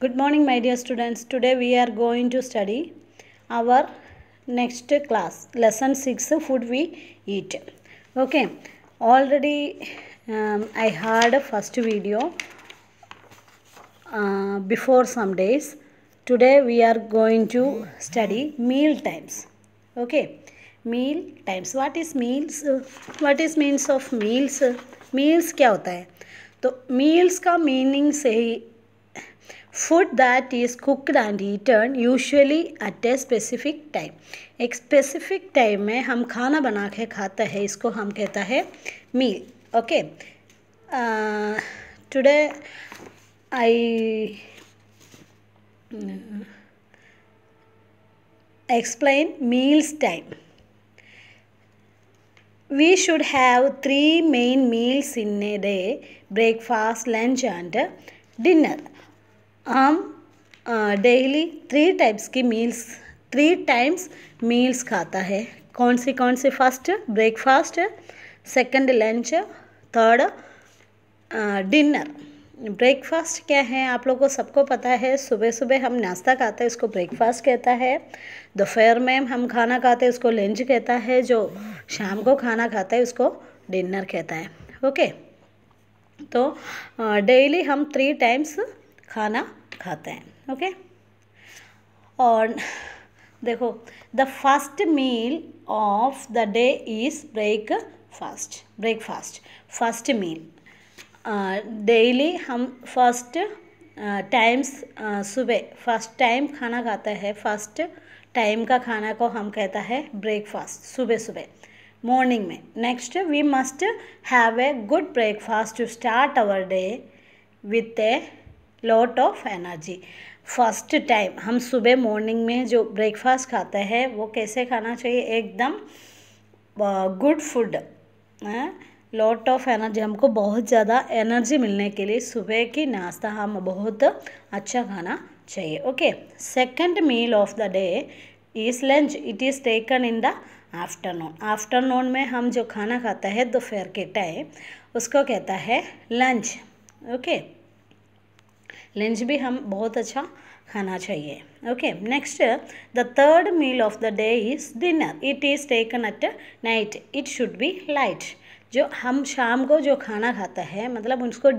Good morning my dear students. Today we are going to study our next class lesson 6 food we eat. Okay. Already um, I had a first video uh, before some days. Today we are going to study meal times. Okay. Meal times. What is meals? What is means of meals? Meals? क्या होता है तो meals का Food that is cooked and eaten usually at a specific time. A specific time में हम खाना बना के खाते meal. Okay. Uh, today I uh, explain meals time. We should have three main meals in a day breakfast, lunch, and dinner. हम daily three types की meals three times meals खाता है कौन सी कौन सी first breakfast second lunch third dinner breakfast क्या है आप लोग को सबको पता है सुबह सुबह हम नाश्ता खाते हैं उसको ब्रेकफास्ट कहता है दोपहर में हम खाना खाते हैं उसको लंच कहता है जो शाम को खाना खाता है उसको डिनर कहता है ओके तो डेली हम थ्री टाइम्स खाना खाते हैं ओके और देखो the first meal of the day is breakfast breakfast first meal daily हम फर्स्ट टाइम्स uh, uh, सुबह फर्स्ट टाइम खाना खाते हैं फर्स्ट टाइम का खाना को हम कहता है ब्रेकफास्ट सुबह सुबह मॉर्निंग में next we must have a good breakfast to start our day with a lot of energy first time हम सुबह मॉर्निंग में जो ब्रेकफास्ट खाते हैं वो कैसे खाना चाहिए एकदम good food lot of energy हमको बहुत ज़्यादा एनर्जी मिलने के लिए सुबह की नाश्ता हम बहुत अच्छा खाना चाहिए okay second meal of the day is lunch it is taken in the afternoon afternoon में हम जो खाना खाते हैं दोपहर के टाइम उसको कहता है लंच ओके okay? लंच भी हम बहुत अच्छा खाना चाहिए okay next the third meal of the day is dinner it is taken at night it should be light जो हम शाम को जो खाना खाता है मतलब उसको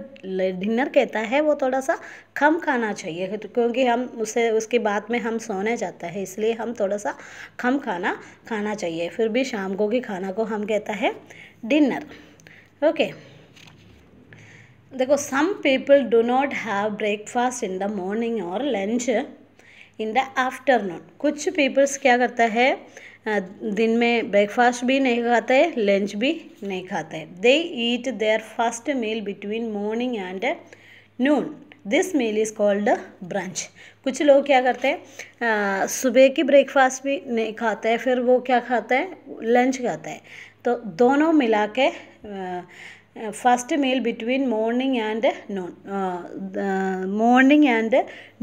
डिनर कहता है वो थोड़ा सा कम खाना चाहिए क्योंकि हम उसे उसके बाद में हम सोने जाता है इसलिए हम थोड़ा सा कम खाना खाना चाहिए फिर भी शाम को की खाना को हम कहता है डिनर ओके okay. देखो some people do not have breakfast in the morning और लंच इन द आफ्टरनून कुछ पीपल्स क्या करता है दिन में ब्रेकफास्ट भी नहीं खाते लंच भी नहीं खाते they eat their first meal between morning and noon this meal is called brunch कुछ लोग क्या करते हैं सुबह की ब्रेकफास्ट भी नहीं खाते हैं फिर वो क्या खाते हैं लंच खाते हैं तो दोनों मिला के first meal between morning and morning and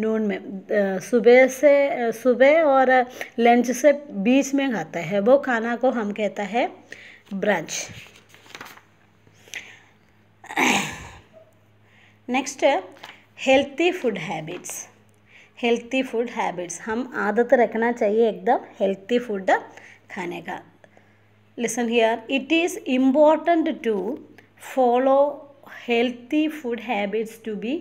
noon में uh, सुबह से uh, सुबह और लंच uh, से बीच में खाता है वो खाना को हम कहता है brunch next healthy food habits healthy food habits हम आदत रखना चाहिए एकदम हेल्थी फूड खाने का listen here it is important to follow healthy food habits to be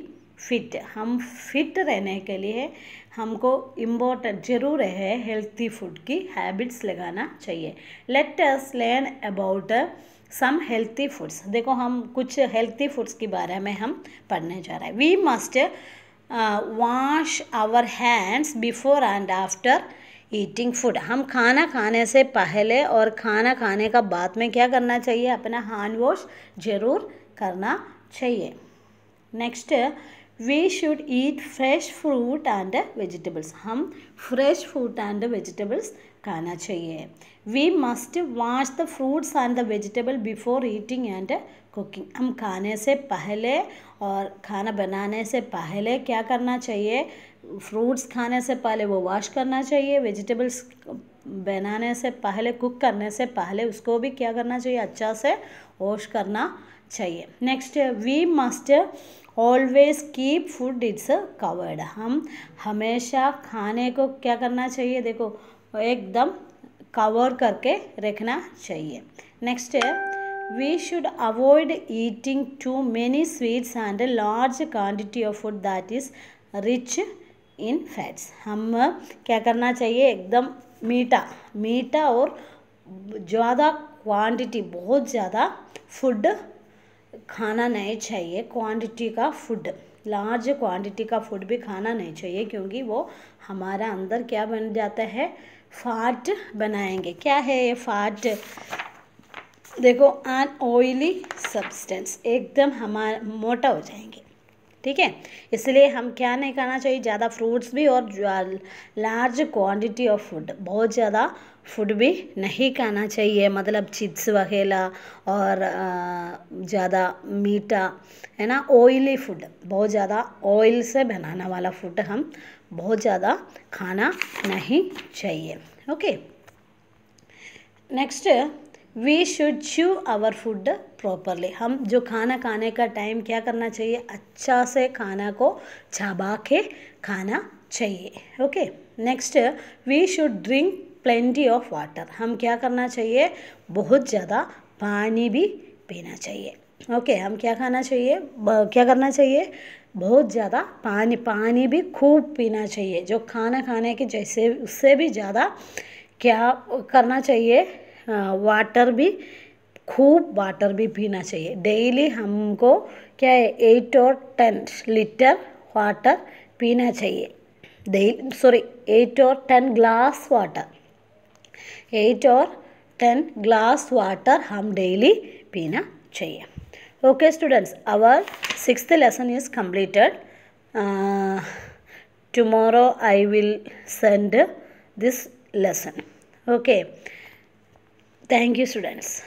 fit हम फिट रहने के लिए हमको इम्पोर्टेंट जरूर है हेल्थी फूड की हैबिट्स लगाना चाहिए let us learn about some healthy foods देखो हम कुछ हेल्थी फूड्स के बारे में हम पढ़ने जा रहे हैं we must wash our hands before and after eating food हम खाना खाने से पहले और खाना खाने का बाद में क्या करना चाहिए अपना हैंड वॉश जरूर करना चाहिए next we should eat fresh fruit and vegetables हम फ्रेश फ्रूट एंड वेजिटेबल्स खाना चाहिए we must wash the fruits and the vegetable before eating and cooking हम खाने से पहले और खाना बनाने से पहले क्या करना चाहिए फ्रूट्स खाने से पहले वो वॉश करना चाहिए वेजिटेबल्स बनाने से पहले कुक करने से पहले उसको भी क्या करना चाहिए अच्छा से वॉश करना चाहिए next we must always keep food its covered हम हमेशा खाने को क्या करना चाहिए देखो एकदम कवर करके रखना चाहिए नेक्स्ट है we should avoid eating too many sweets and a large quantity of food that is rich in fats हम क्या करना चाहिए एकदम मीठा मीठा और ज़्यादा क्वान्टिटी बहुत ज़्यादा फूड खाना नहीं चाहिए क्वान्टिटी का फूड लार्ज क्वांटिटी का फूड भी खाना नहीं चाहिए क्योंकि वो हमारा अंदर क्या बन जाता है फाट बनाएंगे क्या है ये फाट देखो अन ऑयली सब्सटेंस एकदम हमारे मोटा हो जाएंगे ठीक है इसलिए हम क्या नहीं खाना चाहिए ज़्यादा फ्रूट्स भी और लार्ज क्वांटिटी ऑफ फूड बहुत ज़्यादा फूड भी नहीं खाना चाहिए मतलब चिप्स वगैरह और ज़्यादा मीठा है ना ऑयली फूड बहुत ज़्यादा ऑयल से बनाने वाला फूड हम बहुत ज़्यादा खाना नहीं चाहिए okay next we should chew our food properly हम जो खाना खाने का टाइम क्या करना चाहिए अच्छा से खाना को छबा के खाना चाहिए okay next we should drink plenty of water हम क्या करना चाहिए बहुत ज़्यादा पानी भी पीना चाहिए ओके okay, हम क्या खाना चाहिए क्या करना चाहिए बहुत ज़्यादा पानी पानी भी खूब पीना चाहिए जो खाना खाने के जैसे उससे भी ज़्यादा क्या करना चाहिए वाटर हाँ, भी खूब वाटर भी पीना चाहिए डेली हमको क्या है एट और टेन लीटर वाटर पीना चाहिए डेली सॉरी एट और टेन ग्लास वाटर एट और टेन ग्लास वाटर हम डेली पीना चाहिए okay students our six lesson is completed tomorrow I will send this lesson okay okay Thank you students.